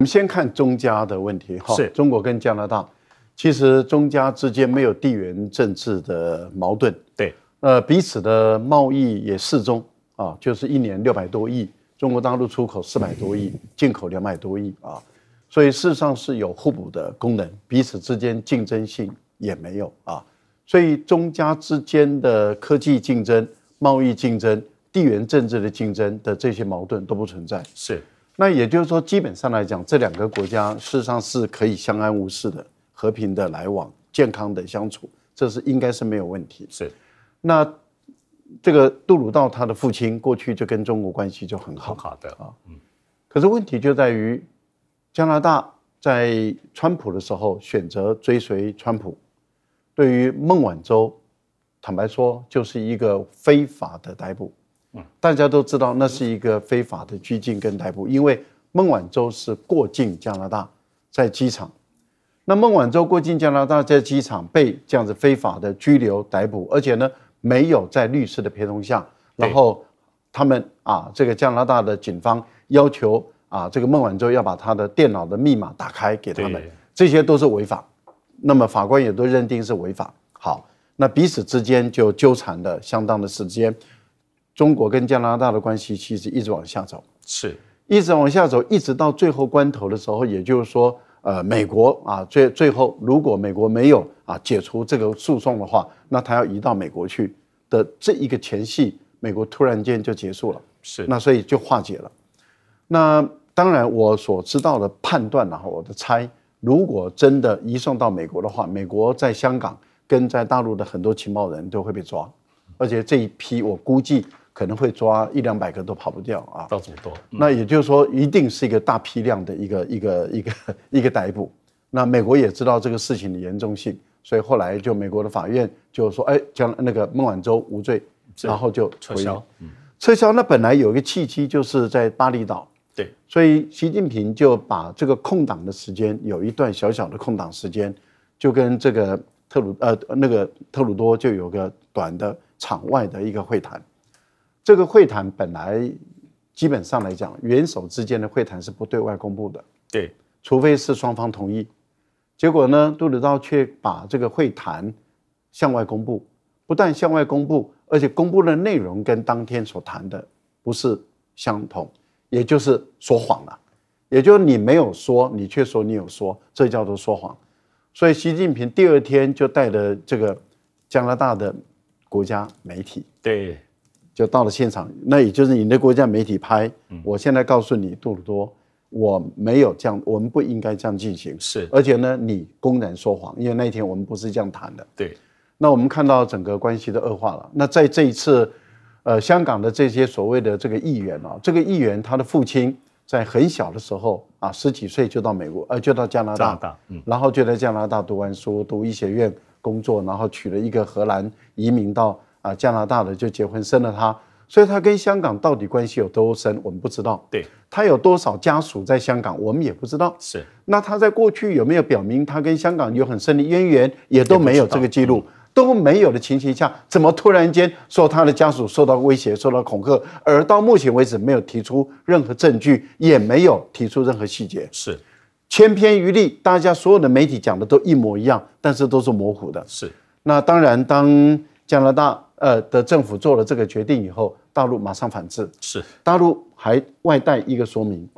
我们先看中加的问题哈，是中国跟加拿大，其实中加之间没有地缘政治的矛盾，对，呃，彼此的贸易也适中啊，就是一年六百多亿，中国大陆出口四百多亿，进口两百多亿啊，所以事实上是有互补的功能，彼此之间竞争性也没有啊，所以中加之间的科技竞争、贸易竞争、地缘政治的竞争的这些矛盾都不存在，是。那也就是说，基本上来讲，这两个国家事实上是可以相安无事的、和平的来往、健康的相处，这是应该是没有问题是。那这个杜鲁道他的父亲过去就跟中国关系就很好，好的啊，嗯。可是问题就在于，加拿大在川普的时候选择追随川普，对于孟晚舟，坦白说就是一个非法的逮捕。大家都知道，那是一个非法的拘禁跟逮捕，因为孟晚舟是过境加拿大，在机场。那孟晚舟过境加拿大在机场被这样子非法的拘留逮捕，而且呢没有在律师的陪同下，然后他们啊，这个加拿大的警方要求啊，这个孟晚舟要把他的电脑的密码打开给他们，这些都是违法。那么法官也都认定是违法。好，那彼此之间就纠缠的相当的时间。中国跟加拿大的关系其实一直往下走，是一直往下走，一直到最后关头的时候，也就是说，呃，美国啊，最最后如果美国没有啊解除这个诉讼的话，那他要移到美国去的这一个前戏，美国突然间就结束了，是那所以就化解了。那当然我所知道的判断然、后我的猜，如果真的移送到美国的话，美国在香港跟在大陆的很多情报人都会被抓，而且这一批我估计。可能会抓一两百个都跑不掉啊，到这么多，那也就是说一定是一个大批量的一个一个一个 一个逮捕。那美国也知道这个事情的严重性，所以后来就美国的法院就说：“哎，将那个孟晚舟无罪。”然后就撤销，撤销。那本来有一个契机就是在巴厘岛，对。所以习近平就把这个空档的时间有一段小小的空档时间，就跟这个特鲁呃那个特鲁多就有个短的场外的一个会谈。这个会谈本来基本上来讲，元首之间的会谈是不对外公布的。对，除非是双方同意。结果呢，杜特道却把这个会谈向外公布，不但向外公布，而且公布的内容跟当天所谈的不是相同，也就是说谎了。也就是你没有说，你却说你有说，这叫做说谎。所以习近平第二天就带着这个加拿大的国家媒体。对。就到了现场，那也就是你的国家媒体拍。我现在告诉你，杜鲁多，我没有这样，我们不应该这样进行。是，而且呢，你公然说谎，因为那一天我们不是这样谈的。对。那我们看到整个关系的恶化了。那在这一次，呃，香港的这些所谓的这个议员啊，这个议员他的父亲在很小的时候啊，十几岁就到美国，呃，就到加拿大，嗯，然后就在加拿大读完书，读医学院，工作，然后娶了一个荷兰移民到。啊，加拿大的就结婚生了他，所以他跟香港到底关系有多深，我们不知道。对他有多少家属在香港，我们也不知道。是，那他在过去有没有表明他跟香港有很深的渊源，也都没有这个记录，都没有的情形下，怎么突然间说他的家属受到威胁、受到恐吓，而到目前为止没有提出任何证据，也没有提出任何细节。是，千篇一律，大家所有的媒体讲的都一模一样，但是都是模糊的。是，那当然，当加拿大。呃，的政府做了这个决定以后，大陆马上反制，是大陆还外带一个说明，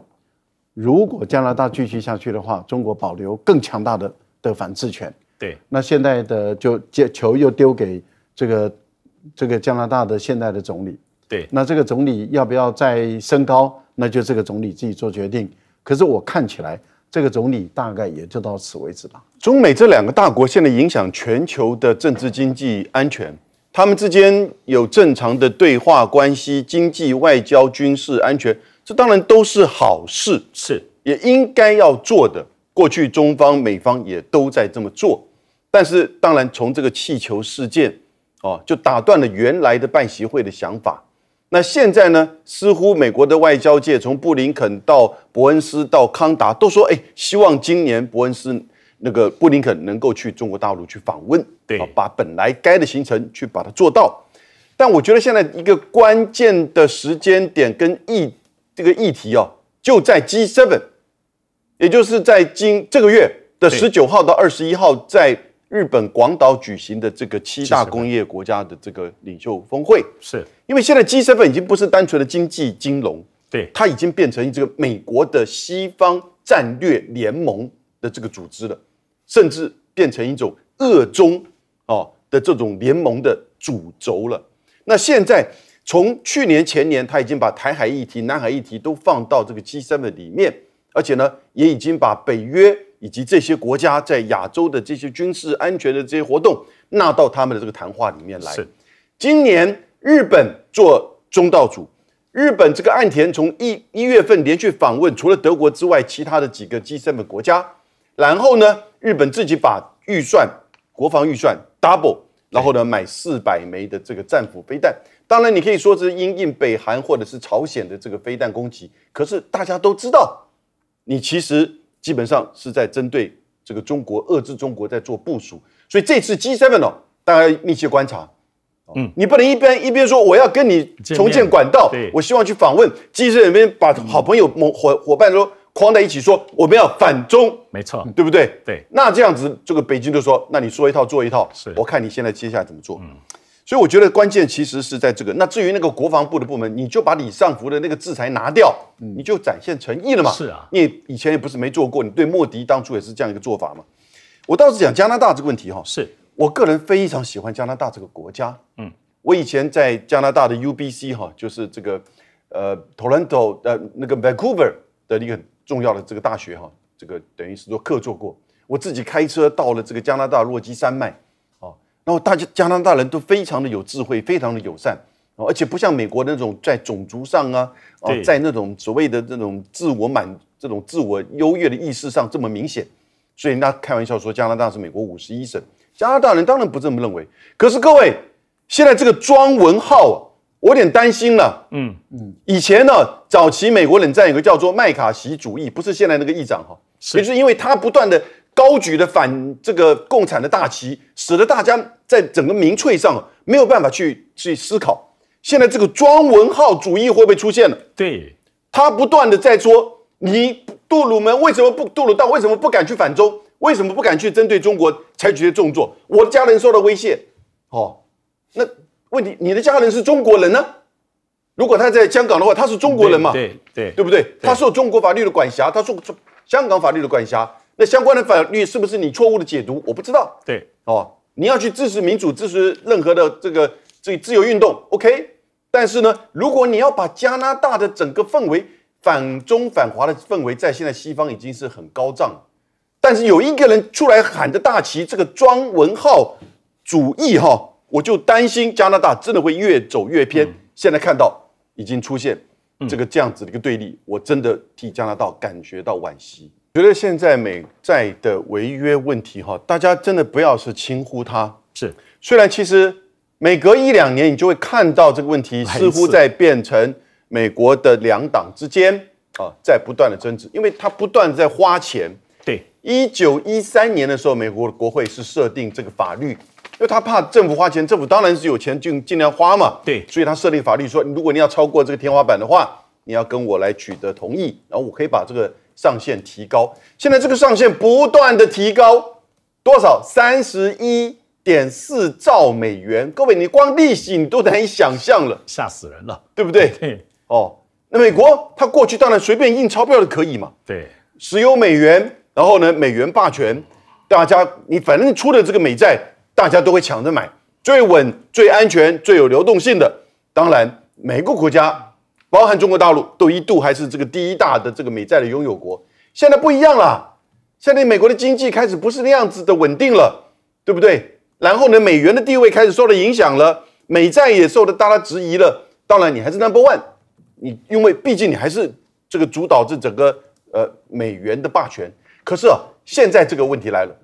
如果加拿大继续下去的话，中国保留更强大的的反制权。对，那现在的就球又丢给这个这个加拿大的现在的总理。对，那这个总理要不要再升高，那就这个总理自己做决定。可是我看起来，这个总理大概也就到此为止了。中美这两个大国现在影响全球的政治经济安全。他们之间有正常的对话关系，经济、外交、军事、安全，这当然都是好事，是也应该要做的。过去中方、美方也都在这么做，但是当然从这个气球事件，哦，就打断了原来的办席会的想法。那现在呢，似乎美国的外交界，从布林肯到伯恩斯到康达，都说哎，希望今年伯恩斯。那个布林肯能够去中国大陆去访问，对，把本来该的行程去把它做到。但我觉得现在一个关键的时间点跟议这个议题哦，就在 G7，也就是在今这个月的十九号到二十一号，在日本广岛举行的这个七大工业国家的这个领袖峰会。是，因为现在 G7 已经不是单纯的经济金融，对，它已经变成这个美国的西方战略联盟的这个组织了。甚至变成一种恶中哦的这种联盟的主轴了。那现在从去年前年，他已经把台海议题、南海议题都放到这个 G 三的里面，而且呢，也已经把北约以及这些国家在亚洲的这些军事安全的这些活动纳到他们的这个谈话里面来。是，今年日本做中道主，日本这个岸田从一一月份连续访问，除了德国之外，其他的几个 G 三的国家，然后呢？日本自己把预算国防预算 double，然后呢买四百枚的这个战斧飞弹。当然，你可以说是因应北韩或者是朝鲜的这个飞弹攻击，可是大家都知道，你其实基本上是在针对这个中国遏制中国在做部署。所以这次 G7 哦，大家密切观察，嗯，你不能一边一边说我要跟你重建管道，我希望去访问 G7 里面把好朋友某伙伙伴说。框在一起说我们要反中，没错，对不对？对，那这样子，这个北京就说，那你说一套做一套，是，我看你现在接下来怎么做。嗯，所以我觉得关键其实是在这个。那至于那个国防部的部门，你就把李尚福的那个制裁拿掉，你就展现诚意了嘛？是啊，你以前也不是没做过，你对莫迪当初也是这样一个做法嘛？我倒是讲加拿大这个问题哈，是我个人非常喜欢加拿大这个国家。嗯，我以前在加拿大的 UBC 哈，就是这个呃，Toronto 呃，那个 Vancouver 的那个。重要的这个大学哈，这个等于是做客座过。我自己开车到了这个加拿大落基山脉，啊，然后大家加拿大人都非常的有智慧，非常的友善，而且不像美国那种在种族上啊，哦，在那种所谓的这种自我满、这种自我优越的意识上这么明显。所以人家开玩笑说加拿大是美国五十一省，加拿大人当然不这么认为。可是各位，现在这个庄文浩。我有点担心了，嗯嗯，以前呢，早期美国冷战有个叫做麦卡锡主义，不是现在那个议长哈，也就是因为他不断的高举的反这个共产的大旗，使得大家在整个民粹上没有办法去去思考。现在这个庄文浩主义会不会出现了？对，他不断的在说，你杜鲁门为什么不杜鲁道为什么不敢去反中，为什么不敢去针对中国采取的动作？我的家人受到威胁，哦，那。问题：你的家人是中国人呢？如果他在香港的话，他是中国人嘛？对对对，不对？他受中国法律的管辖，他中香港法律的管辖。那相关的法律是不是你错误的解读？我不知道。对哦，你要去支持民主，支持任何的这个自由运动，OK？但是呢，如果你要把加拿大的整个氛围反中反华的氛围，在现在西方已经是很高涨。但是有一个人出来喊着大旗，这个“装文浩主义”哈。我就担心加拿大真的会越走越偏，现在看到已经出现这个这样子的一个对立，我真的替加拿大感觉到惋惜。觉得现在美债的违约问题，哈，大家真的不要是轻忽它。是，虽然其实每隔一两年你就会看到这个问题似乎在变成美国的两党之间啊，在不断的争执，因为它不断在花钱。对，一九一三年的时候，美国的国会是设定这个法律。因为他怕政府花钱，政府当然是有钱就尽量花嘛。对，所以他设立法律说，如果你要超过这个天花板的话，你要跟我来取得同意，然后我可以把这个上限提高。现在这个上限不断的提高，多少？三十一点四兆美元。各位，你光利息你都难以想象了，吓死人了，对不对？对，哦，那美国它过去当然随便印钞票都可以嘛。对，石油美元，然后呢，美元霸权，大家你反正出的这个美债。大家都会抢着买最稳、最安全、最有流动性的。当然，每个国家，包含中国大陆，都一度还是这个第一大的这个美债的拥有国。现在不一样了，现在美国的经济开始不是那样子的稳定了，对不对？然后呢，美元的地位开始受到影响了，美债也受到大家质疑了。当然，你还是 Number One，你因为毕竟你还是这个主导这整个呃美元的霸权。可是啊，现在这个问题来了，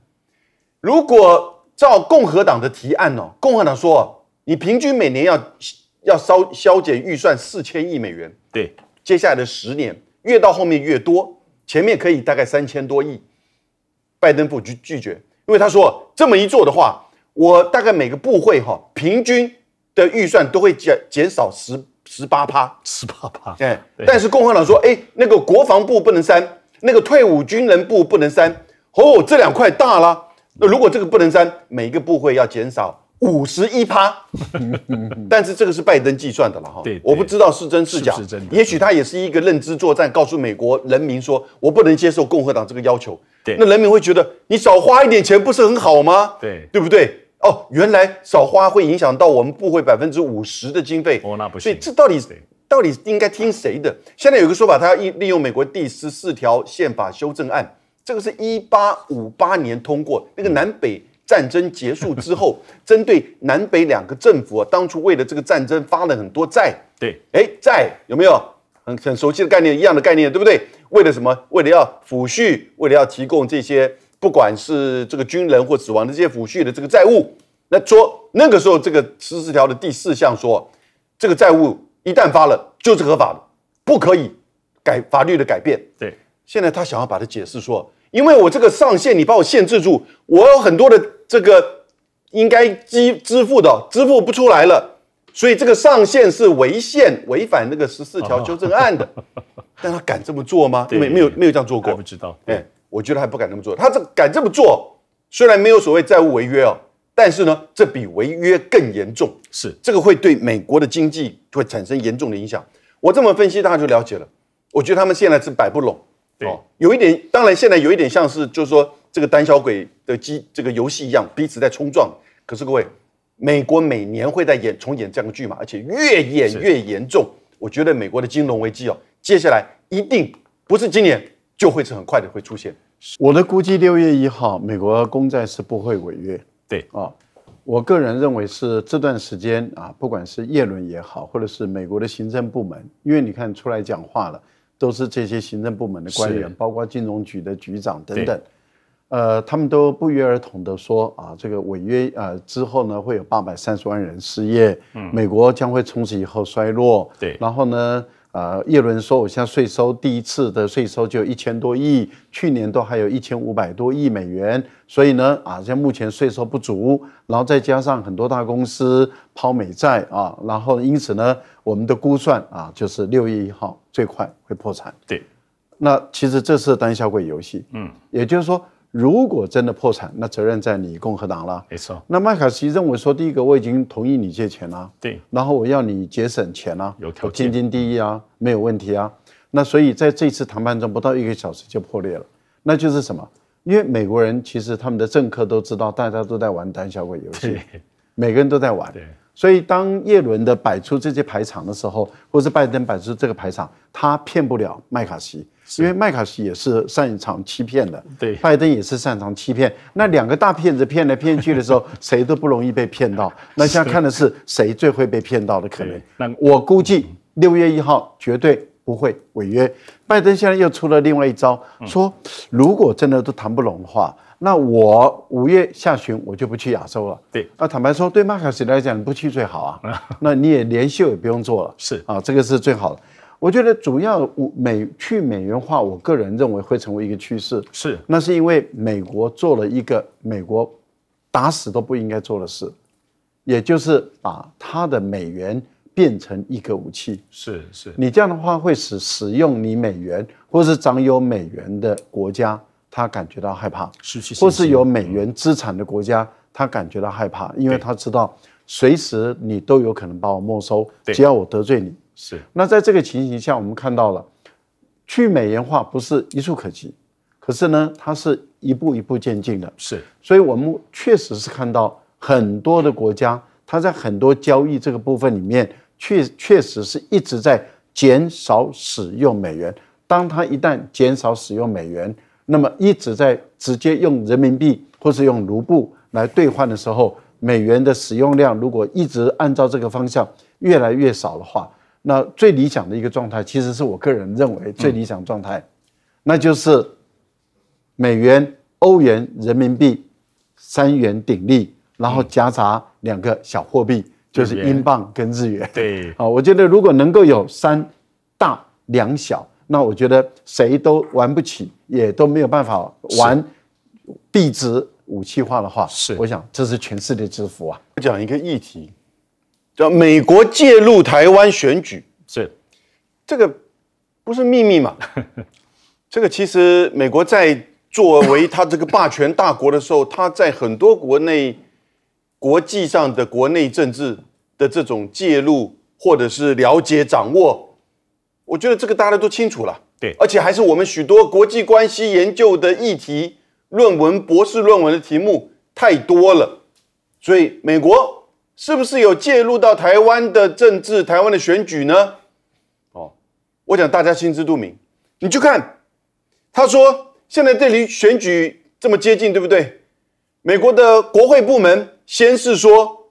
如果。照共和党的提案哦，共和党说你平均每年要要消削减预算四千亿美元，对，接下来的十年越到后面越多，前面可以大概三千多亿，拜登不拒拒绝，因为他说这么一做的话，我大概每个部会哈平均的预算都会减减少十十八趴，十八趴，哎，但是共和党说哎，那个国防部不能删，那个退伍军人部不能删，哦，这两块大了。那如果这个不能删，每一个部会要减少五十一趴，但是这个是拜登计算的了哈，对，我不知道是真是假，也许他也是一个认知作战，告诉美国人民说我不能接受共和党这个要求，那人民会觉得你少花一点钱不是很好吗？对，对不对？哦，原来少花会影响到我们部会百分之五十的经费，哦那不行，所以这到底到底应该听谁的？现在有个说法，他要利利用美国第十四条宪法修正案。这个是一八五八年通过，那个南北战争结束之后，针对南北两个政府，当初为了这个战争发了很多债，对，哎，债有没有很很熟悉的概念，一样的概念，对不对？为了什么？为了要抚恤，为了要提供这些，不管是这个军人或死亡的这些抚恤的这个债务，那说那个时候这个十四条的第四项说，这个债务一旦发了就是合法的，不可以改法律的改变。对，现在他想要把它解释说。因为我这个上限你把我限制住，我有很多的这个应该支支付的支付不出来了，所以这个上限是违宪、违反那个十四条修正案的。但他敢这么做吗？没没有没有这样做过。我不知道。哎，我觉得还不敢那么做。他这敢这么做，虽然没有所谓债务违约哦，但是呢，这比违约更严重。是这个会对美国的经济会产生严重的影响。我这么分析，大家就了解了。我觉得他们现在是摆不拢。对，有一点，当然现在有一点像是，就是说这个胆小鬼的机这个游戏一样，彼此在冲撞。可是各位，美国每年会在演重演这样的剧嘛？而且越演越严重。我觉得美国的金融危机哦，接下来一定不是今年，就会是很快的会出现。我的估计，六月一号，美国公债是不会违约。对，啊，我个人认为是这段时间啊，不管是叶伦也好，或者是美国的行政部门，因为你看出来讲话了。都是这些行政部门的官员，包括金融局的局长等等，呃，他们都不约而同的说啊，这个违约啊之后呢，会有八百三十万人失业，美国将会从此以后衰落。对，然后呢？呃，耶伦说，我像税收，第一次的税收就一千多亿，去年都还有一千五百多亿美元，所以呢，啊，像目前税收不足，然后再加上很多大公司抛美债啊，然后因此呢，我们的估算啊，就是六月一号最快会破产。对，那其实这是单下轨游戏，嗯，也就是说。如果真的破产，那责任在你共和党了。没错。那麦卡锡认为说，第一个我已经同意你借钱了，对。然后我要你节省钱了，有条，件，天经地义啊，没有问题啊。那所以在这次谈判中，不到一个小时就破裂了。那就是什么？因为美国人其实他们的政客都知道，大家都在玩胆小鬼游戏，每个人都在玩。对。所以当耶伦的摆出这些排场的时候，或是拜登摆出这个排场，他骗不了麦卡锡。因为麦卡锡也是擅长欺骗的，对，拜登也是擅长欺骗。那两个大骗子骗来骗去的时候，谁都不容易被骗到。那现在看的是谁最会被骗到的可能。那我估计六月一号绝对不会违约。拜登现在又出了另外一招，说如果真的都谈不拢的话，那我五月下旬我就不去亚洲了。对，那坦白说，对麦卡锡来讲，不去最好啊。那你也连秀也不用做了。是啊，这个是最好的。我觉得主要美去美元化，我个人认为会成为一个趋势。是，那是因为美国做了一个美国打死都不应该做的事，也就是把他的美元变成一个武器。是是，你这样的话会使使用你美元或是掌有美元的国家他感觉到害怕，失去；或是有美元资产的国家他感觉到害怕，因为他知道随时你都有可能把我没收，只要我得罪你。是，那在这个情形下，我们看到了去美元化不是一触可及，可是呢，它是一步一步渐进的。是，所以我们确实是看到很多的国家，它在很多交易这个部分里面，确确实是一直在减少使用美元。当它一旦减少使用美元，那么一直在直接用人民币或是用卢布来兑换的时候，美元的使用量如果一直按照这个方向越来越少的话，那最理想的一个状态，其实是我个人认为最理想状态，那就是美元、欧元、人民币三元鼎立，然后夹杂两个小货币，就是英镑跟日元。对，啊，我觉得如果能够有三大两小，那我觉得谁都玩不起，也都没有办法玩币值武器化的话，是，我想这是全世界之福啊。讲一个议题。叫美国介入台湾选举，是这个不是秘密嘛？这个其实美国在作为他这个霸权大国的时候，他在很多国内、国际上的国内政治的这种介入或者是了解掌握，我觉得这个大家都清楚了。对，而且还是我们许多国际关系研究的议题、论文、博士论文的题目太多了，所以美国。是不是有介入到台湾的政治、台湾的选举呢？哦，我讲大家心知肚明。你去看，他说现在这里选举这么接近，对不对？美国的国会部门先是说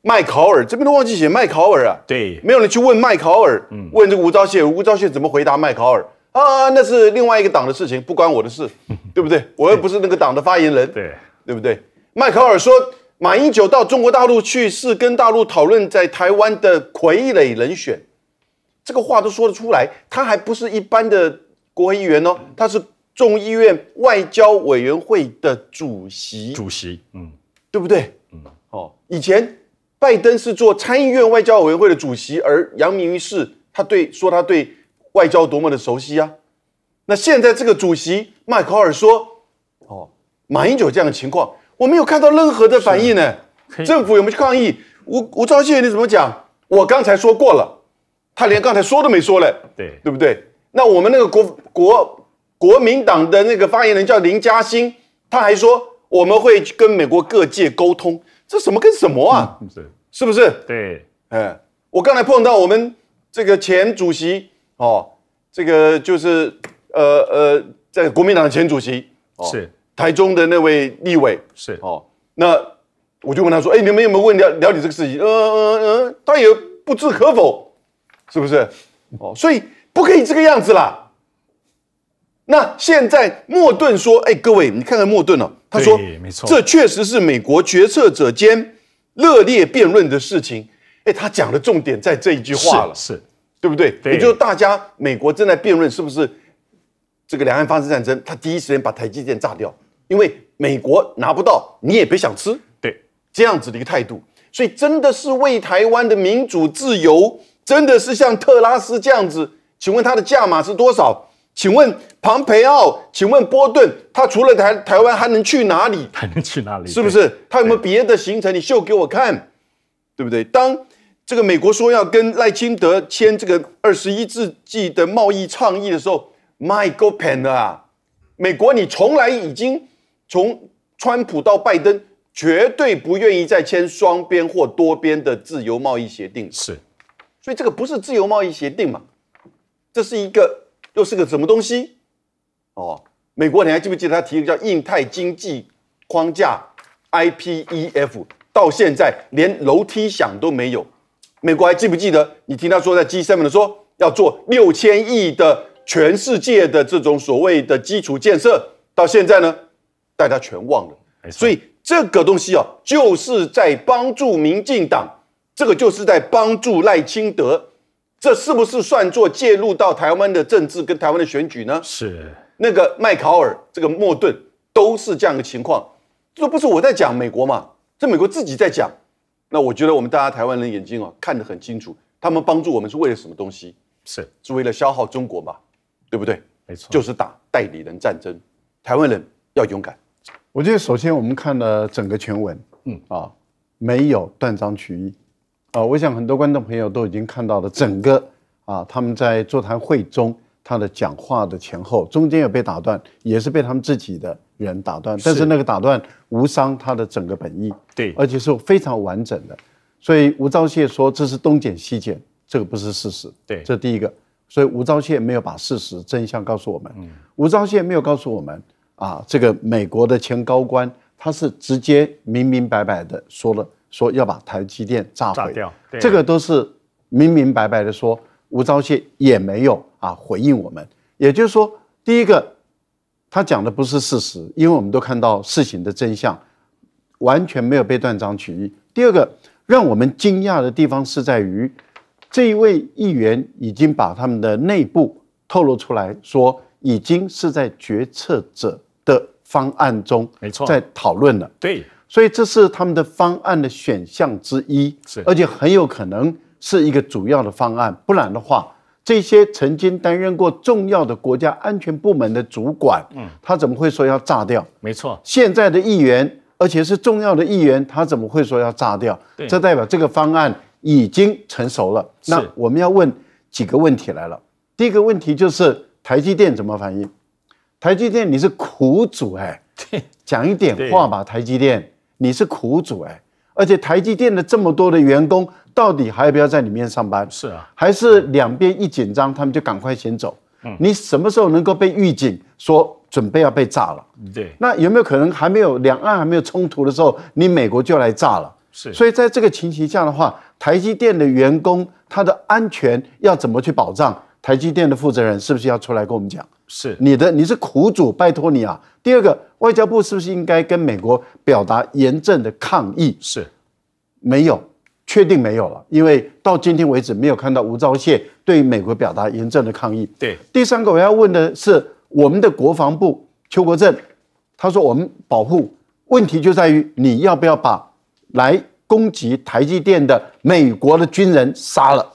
麦考尔这边都忘记写麦考尔啊，对，没有人去问麦考尔，问这吴钊燮，吴钊燮怎么回答麦考尔啊？那是另外一个党的事情，不关我的事，对不对？我又不是那个党的发言人，对对不对？麦考尔说。马英九到中国大陆去是跟大陆讨论在台湾的傀儡人选，这个话都说得出来，他还不是一般的国会议员哦，他是众议院外交委员会的主席。主席，嗯，对不对？嗯，哦，以前拜登是做参议院外交委员会的主席而杨明于是他对说他对外交多么的熟悉啊。那现在这个主席迈克尔说，哦，马英九这样的情况。我没有看到任何的反应呢，政府有没有抗议？吴吴钊燮你怎么讲？我刚才说过了，他连刚才说都没说嘞，对对不对？那我们那个国国国民党的那个发言人叫林嘉欣，他还说我们会跟美国各界沟通，这什么跟什么啊？是是不是？对，哎，我刚才碰到我们这个前主席哦，这个就是呃呃，在国民党的前主席哦是。台中的那位立委是哦，那我就问他说：“哎，你们有没有问了了解这个事情？”嗯嗯嗯，他也不置可否，是不是？哦，所以不可以这个样子啦。那现在莫顿说：“哎，各位，你看看莫顿哦，他说：“没错，这确实是美国决策者间热烈辩论的事情。”哎，他讲的重点在这一句话了，是对不对？也就是大家美国正在辩论是不是这个两岸发生战争，他第一时间把台积电炸掉。因为美国拿不到，你也别想吃。对，这样子的一个态度，所以真的是为台湾的民主自由，真的是像特拉斯这样子。请问他的价码是多少？请问庞培奥，请问波顿，他除了台台湾还能去哪里？还能去哪里？是不是他有没有别的行程？你秀给我看，对不对？当这个美国说要跟赖清德签这个二十一世纪的贸易倡议的时候，my god，pen d 啊！美国，你从来已经。从川普到拜登，绝对不愿意再签双边或多边的自由贸易协定。是，所以这个不是自由贸易协定嘛？这是一个又是个什么东西？哦，美国，你还记不记得他提个叫印太经济框架 （IPEF）？到现在连楼梯响都没有。美国还记不记得你听他说在 G7 的说要做六千亿的全世界的这种所谓的基础建设？到现在呢？大家全忘了，所以这个东西啊，就是在帮助民进党，这个就是在帮助赖清德，这是不是算作介入到台湾的政治跟台湾的选举呢？是。那个麦考尔、这个莫顿都是这样的情况，这不是我在讲美国嘛？这美国自己在讲。那我觉得我们大家台湾人眼睛啊看得很清楚，他们帮助我们是为了什么东西？是，是为了消耗中国嘛？对不对？没错，就是打代理人战争。台湾人要勇敢。我觉得首先我们看了整个全文，嗯啊，没有断章取义，啊，我想很多观众朋友都已经看到了整个啊他们在座谈会中他的讲话的前后中间有被打断，也是被他们自己的人打断，但是那个打断无伤他的整个本意，对，而且是非常完整的，所以吴钊燮说这是东剪西剪，这个不是事实，对，这第一个，所以吴钊燮没有把事实真相告诉我们，嗯，吴钊燮没有告诉我们。啊，这个美国的前高官他是直接明明白白的说了，说要把台积电炸毁掉，这个都是明明白白的说。吴钊燮也没有啊回应我们，也就是说，第一个他讲的不是事实，因为我们都看到事情的真相完全没有被断章取义。第二个让我们惊讶的地方是在于，这一位议员已经把他们的内部透露出来，说已经是在决策者。的方案中，没错，在讨论了。对，所以这是他们的方案的选项之一，是，而且很有可能是一个主要的方案。不然的话，这些曾经担任过重要的国家安全部门的主管，嗯，他怎么会说要炸掉？没错，现在的议员，而且是重要的议员，他怎么会说要炸掉？对，这代表这个方案已经成熟了。那我们要问几个问题来了。第一个问题就是台积电怎么反应？台积电，你是苦主哎，讲一点话吧。台积电，你是苦主哎，而且台积电的这么多的员工，到底还要不要在里面上班？是啊，还是两边一紧张，他们就赶快先走。嗯，你什么时候能够被预警，说准备要被炸了？对，那有没有可能还没有两岸还没有冲突的时候，你美国就来炸了？是。所以在这个情形下的话，台积电的员工他的安全要怎么去保障？台积电的负责人是不是要出来跟我们讲？是你的，你是苦主，拜托你啊。第二个，外交部是不是应该跟美国表达严正的抗议？是，没有，确定没有了，因为到今天为止没有看到吴钊燮对美国表达严正的抗议。对。第三个，我要问的是，我们的国防部邱国正，他说我们保护，问题就在于你要不要把来攻击台积电的美国的军人杀了。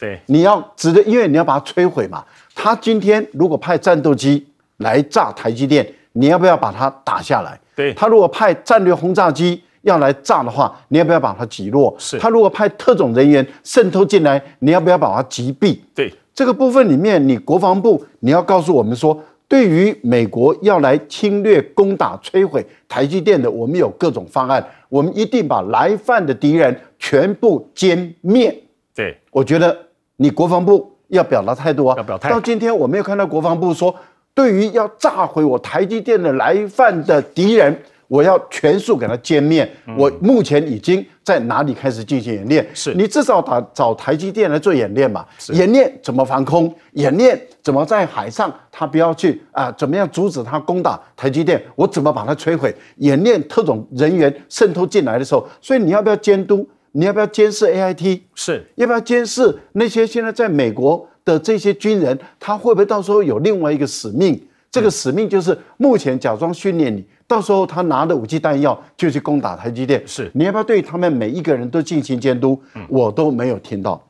对，你要指的，因为你要把它摧毁嘛。他今天如果派战斗机来炸台积电，你要不要把它打下来？对，他如果派战略轰炸机要来炸的话，你要不要把它击落？是，他如果派特种人员渗透进来，你要不要把它击毙？对，这个部分里面，你国防部你要告诉我们说，对于美国要来侵略、攻打、摧毁台积电的，我们有各种方案，我们一定把来犯的敌人全部歼灭。对，我觉得。你国防部要表达态度啊，要表态。到今天我没有看到国防部说，对于要炸毁我台积电的来犯的敌人，我要全速给他歼灭。我目前已经在哪里开始进行演练？是你至少打找台积电来做演练嘛？演练怎么防空？演练怎么在海上他不要去啊？怎么样阻止他攻打台积电？我怎么把它摧毁？演练特种人员渗透进来的时候，所以你要不要监督？你要不要监视 A I T？是，要不要监视那些现在在美国的这些军人？他会不会到时候有另外一个使命？这个使命就是目前假装训练你，到时候他拿的武器弹药就去攻打台积电。是，你要不要对他们每一个人都进行监督？嗯，我都没有听到，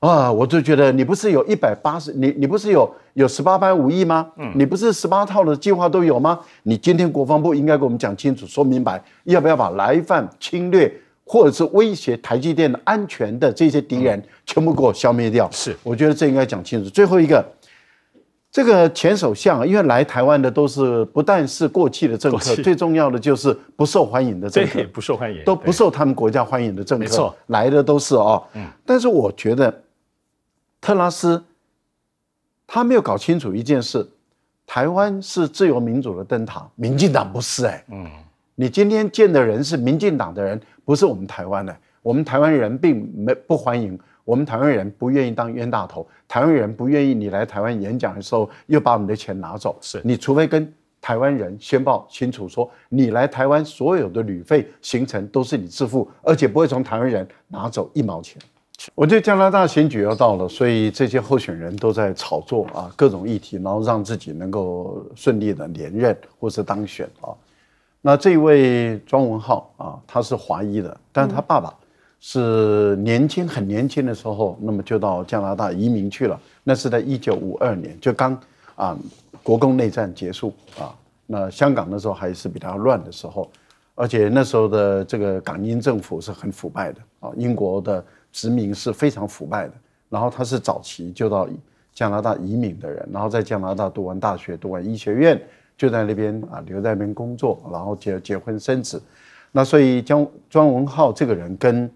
啊，我就觉得你不是有一百八十，你你不是有有十八般武艺吗？嗯，你不是十八套的计划都有吗？你今天国防部应该给我们讲清楚、说明白，要不要把来犯侵略？或者是威胁台积电的安全的这些敌人，全部给我消灭掉。是，我觉得这应该讲清楚。最后一个，这个前首相啊，因为来台湾的都是不但是过去的政客，最重要的就是不受欢迎的政客，不受欢迎，都不受他们国家欢迎的政客。没错，来的都是哦。嗯。但是我觉得，特拉斯，他没有搞清楚一件事：台湾是自由民主的灯塔，民进党不是哎。嗯。你今天见的人是民进党的人，不是我们台湾的。我们台湾人并没不欢迎，我们台湾人不愿意当冤大头。台湾人不愿意你来台湾演讲的时候又把我们的钱拿走。是，你除非跟台湾人宣报清楚，说你来台湾所有的旅费、行程都是你自付，而且不会从台湾人拿走一毛钱。我觉得加拿大选举要到了，所以这些候选人都在炒作啊，各种议题，然后让自己能够顺利的连任或是当选啊。那这一位庄文浩啊，他是华裔的，但是他爸爸是年轻很年轻的时候，那么就到加拿大移民去了。那是在一九五二年，就刚啊，国共内战结束啊，那香港那时候还是比较乱的时候，而且那时候的这个港英政府是很腐败的啊，英国的殖民是非常腐败的。然后他是早期就到加拿大移民的人，然后在加拿大读完大学，读完医学院。就在那边啊，留在那边工作，然后结结婚生子，那所以江庄文浩这个人跟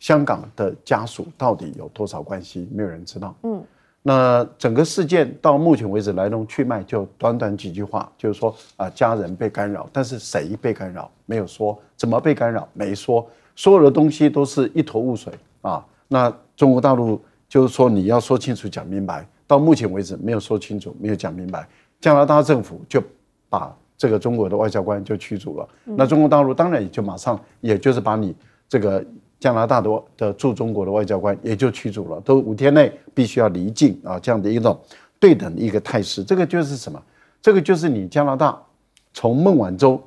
香港的家属到底有多少关系，没有人知道。嗯，那整个事件到目前为止来龙去脉就短短几句话，就是说啊，家人被干扰，但是谁被干扰没有说，怎么被干扰没说，所有的东西都是一头雾水啊。那中国大陆就是说你要说清楚讲明白，到目前为止没有说清楚，没有讲明白，加拿大政府就。把这个中国的外交官就驱逐了，那中国大陆当然也就马上，也就是把你这个加拿大的的驻中国的外交官也就驱逐了，都五天内必须要离境啊，这样的一种对等的一个态势，这个就是什么？这个就是你加拿大从孟晚舟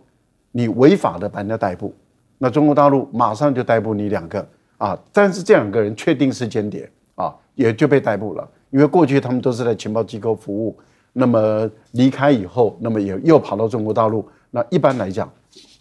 你违法的把人家逮捕，那中国大陆马上就逮捕你两个啊，但是这两个人确定是间谍啊，也就被逮捕了，因为过去他们都是在情报机构服务。那么离开以后，那么也又跑到中国大陆。那一般来讲，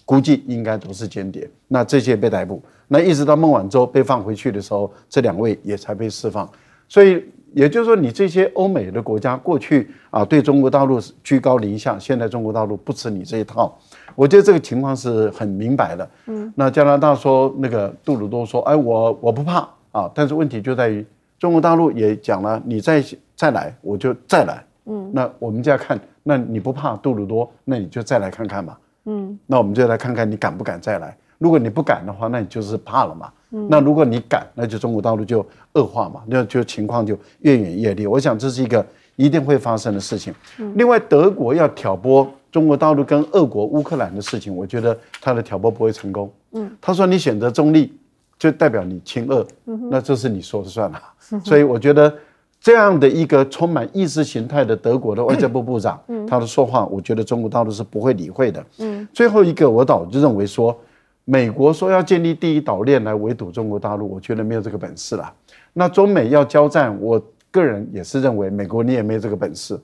估计应该都是间谍。那这些被逮捕，那一直到孟晚舟被放回去的时候，这两位也才被释放。所以也就是说，你这些欧美的国家过去啊对中国大陆居高临下，现在中国大陆不吃你这一套。我觉得这个情况是很明白的。嗯，那加拿大说那个杜鲁多说，哎，我我不怕啊，但是问题就在于中国大陆也讲了，你再再来我就再来。嗯，那我们就要看，那你不怕杜鲁多，那你就再来看看吧。嗯，那我们就来看看你敢不敢再来。如果你不敢的话，那你就是怕了嘛。嗯，那如果你敢，那就中国大陆就恶化嘛，那就情况就越演越烈。我想这是一个一定会发生的事情。另外，德国要挑拨中国大陆跟俄国乌克兰的事情，我觉得他的挑拨不会成功。嗯，他说你选择中立，就代表你亲俄，那这是你说的算了。所以我觉得。这样的一个充满意识形态的德国的外交 部部长，他的说话，我觉得中国大陆是不会理会的。嗯，最后一个，我倒就认为说，美国说要建立第一岛链来围堵中国大陆，我觉得没有这个本事了。那中美要交战，我个人也是认为，美国你也没有这个本事。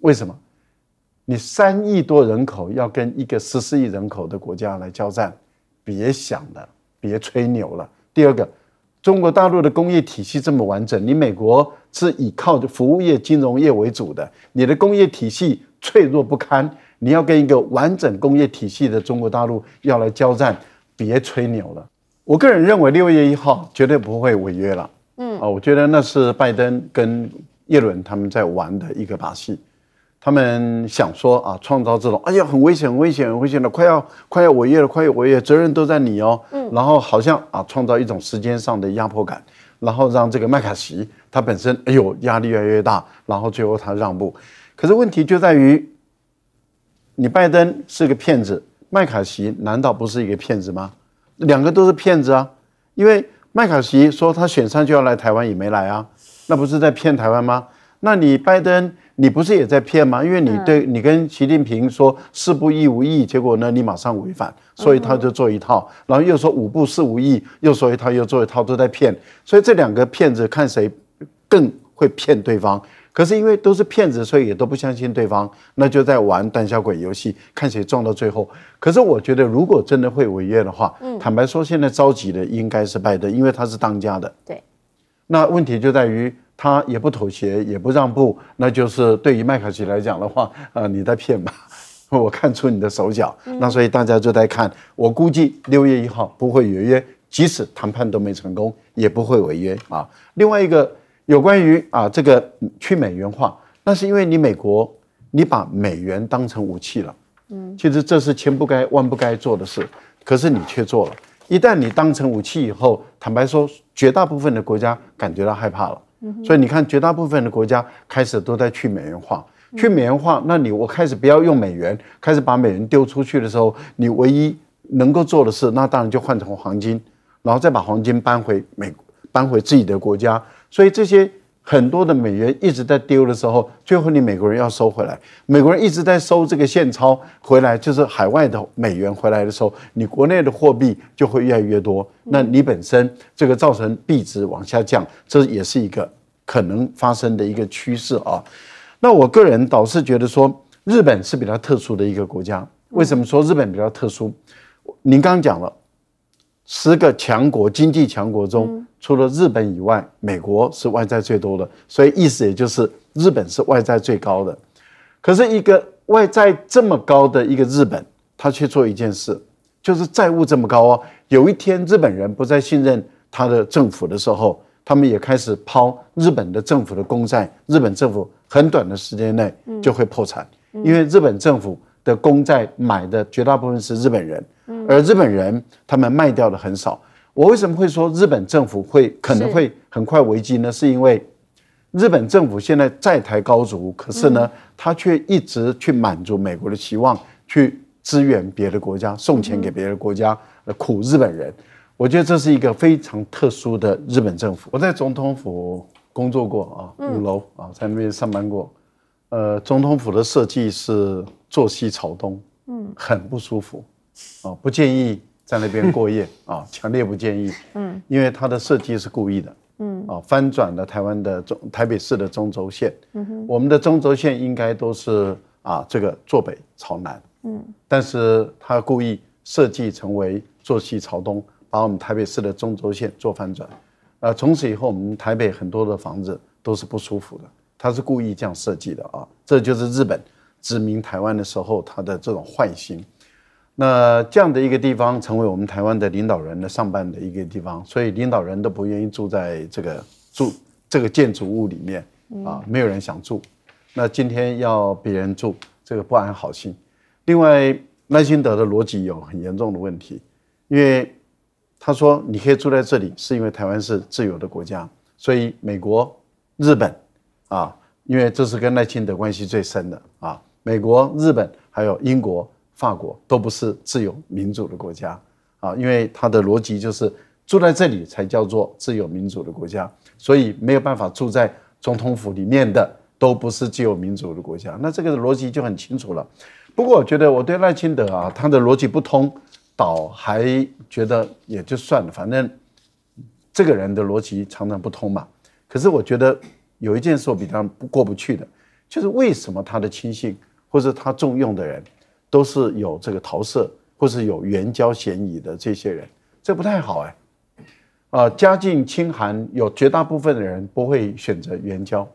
为什么？你三亿多人口要跟一个十四亿人口的国家来交战，别想了，别吹牛了。第二个。中国大陆的工业体系这么完整，你美国是以靠服务业、金融业为主的，你的工业体系脆弱不堪。你要跟一个完整工业体系的中国大陆要来交战，别吹牛了。我个人认为，六月一号绝对不会违约了。嗯，啊，我觉得那是拜登跟耶伦他们在玩的一个把戏。他们想说啊，创造这种，哎呀，很危险，很危险，很危险的，快要快要违约了，快要违约，责任都在你哦。嗯，然后好像啊，创造一种时间上的压迫感，然后让这个麦卡锡他本身，哎呦，压力越来越大，然后最后他让步。可是问题就在于，你拜登是个骗子，麦卡锡难道不是一个骗子吗？两个都是骗子啊。因为麦卡锡说他选上就要来台湾，也没来啊，那不是在骗台湾吗？那你拜登？你不是也在骗吗？因为你对你跟习近平说四不一无意，结果呢，你马上违反，所以他就做一套，然后又说五不四无意，又说一套又做一套，都在骗。所以这两个骗子看谁更会骗对方，可是因为都是骗子，所以也都不相信对方，那就在玩胆小鬼游戏，看谁撞到最后。可是我觉得，如果真的会违约的话，坦白说，现在着急的应该是拜登，因为他是当家的。对，那问题就在于。他也不妥协，也不让步，那就是对于麦卡锡来讲的话，啊，你在骗吧，我看出你的手脚。那所以大家就在看，我估计六月一号不会违约，即使谈判都没成功，也不会违约啊。另外一个有关于啊这个去美元化，那是因为你美国，你把美元当成武器了，嗯，其实这是千不该万不该做的事，可是你却做了。一旦你当成武器以后，坦白说，绝大部分的国家感觉到害怕了。所以你看，绝大部分的国家开始都在去美元化，去美元化。那你我开始不要用美元，开始把美元丢出去的时候，你唯一能够做的事，那当然就换成黄金，然后再把黄金搬回美，搬回自己的国家。所以这些。很多的美元一直在丢的时候，最后你美国人要收回来，美国人一直在收这个现钞回来，就是海外的美元回来的时候，你国内的货币就会越来越多，那你本身这个造成币值往下降，这也是一个可能发生的一个趋势啊。那我个人倒是觉得说，日本是比较特殊的一个国家。为什么说日本比较特殊？您刚刚讲了。十个强国经济强国中，除了日本以外，美国是外债最多的，所以意思也就是日本是外债最高的。可是，一个外债这么高的一个日本，他却做一件事，就是债务这么高哦。有一天，日本人不再信任他的政府的时候，他们也开始抛日本的政府的公债，日本政府很短的时间内就会破产，因为日本政府的公债买的绝大部分是日本人。而日本人他们卖掉的很少。我为什么会说日本政府会可能会很快危机呢？是因为日本政府现在债台高筑，可是呢，他却一直去满足美国的期望，去支援别的国家，送钱给别的国家，苦日本人。我觉得这是一个非常特殊的日本政府。我在总统府工作过啊，五楼啊，在那边上班过。呃，总统府的设计是坐西朝东，嗯，很不舒服。哦，不建议在那边过夜啊！强烈不建议。嗯，因为他的设计是故意的。嗯，啊，翻转了台湾的中，台北市的中轴线。嗯哼。我们的中轴线应该都是啊，这个坐北朝南。嗯。但是他故意设计成为坐西朝东，把我们台北市的中轴线做翻转。啊，从此以后我们台北很多的房子都是不舒服的。他是故意这样设计的啊！这就是日本殖民台湾的时候他的这种坏心。那这样的一个地方成为我们台湾的领导人的上班的一个地方，所以领导人都不愿意住在这个住这个建筑物里面啊，没有人想住。那今天要别人住，这个不安好心。另外，赖清德的逻辑有很严重的问题，因为他说你可以住在这里，是因为台湾是自由的国家，所以美国、日本啊，因为这是跟赖清德关系最深的啊，美国、日本还有英国。法国都不是自由民主的国家啊，因为他的逻辑就是住在这里才叫做自由民主的国家，所以没有办法住在总统府里面的都不是自由民主的国家。那这个逻辑就很清楚了。不过我觉得我对赖清德啊，他的逻辑不通，倒还觉得也就算了，反正这个人的逻辑常常不通嘛。可是我觉得有一件事我比他过不去的，就是为什么他的亲信或者他重用的人？都是有这个桃色或是有援交嫌疑的这些人，这不太好哎。啊，家境清寒，有绝大部分的人不会选择援交，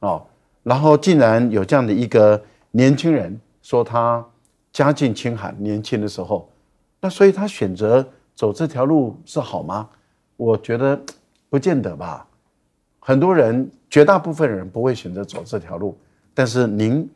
哦。然后竟然有这样的一个年轻人说他家境清寒，年轻的时候，那所以他选择走这条路是好吗？我觉得不见得吧。很多人，绝大部分人不会选择走这条路，但是您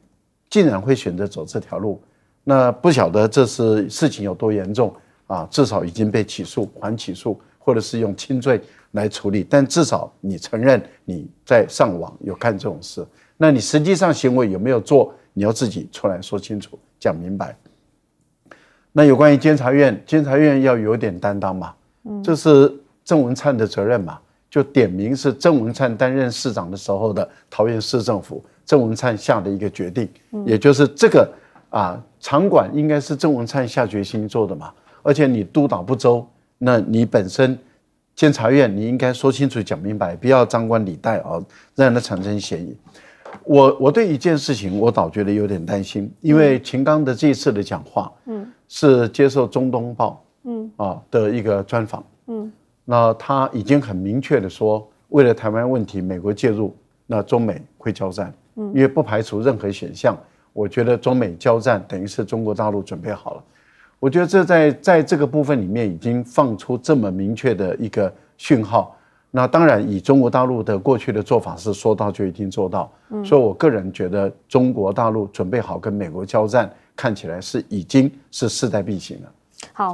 竟然会选择走这条路。那不晓得这是事情有多严重啊？至少已经被起诉、还起诉，或者是用轻罪来处理。但至少你承认你在上网有看这种事，那你实际上行为有没有做，你要自己出来说清楚、讲明白。那有关于监察院，监察院要有点担当嘛？嗯，这是郑文灿的责任嘛？就点名是郑文灿担任市长的时候的桃园市政府，郑文灿下的一个决定，也就是这个。啊，场馆应该是郑文灿下决心做的嘛，而且你督导不周，那你本身监察院你应该说清楚讲明白，不要张冠李戴啊，让他产生嫌疑。我我对一件事情我倒觉得有点担心，因为秦刚的这一次的讲话，嗯，是接受《中东报》嗯啊的一个专访，嗯，那他已经很明确的说，为了台湾问题美国介入，那中美会交战，嗯，因为不排除任何选项。我觉得中美交战等于是中国大陆准备好了。我觉得这在在这个部分里面已经放出这么明确的一个讯号。那当然，以中国大陆的过去的做法是说到就一定做到，所以我个人觉得中国大陆准备好跟美国交战，看起来是已经是势在必行了。好。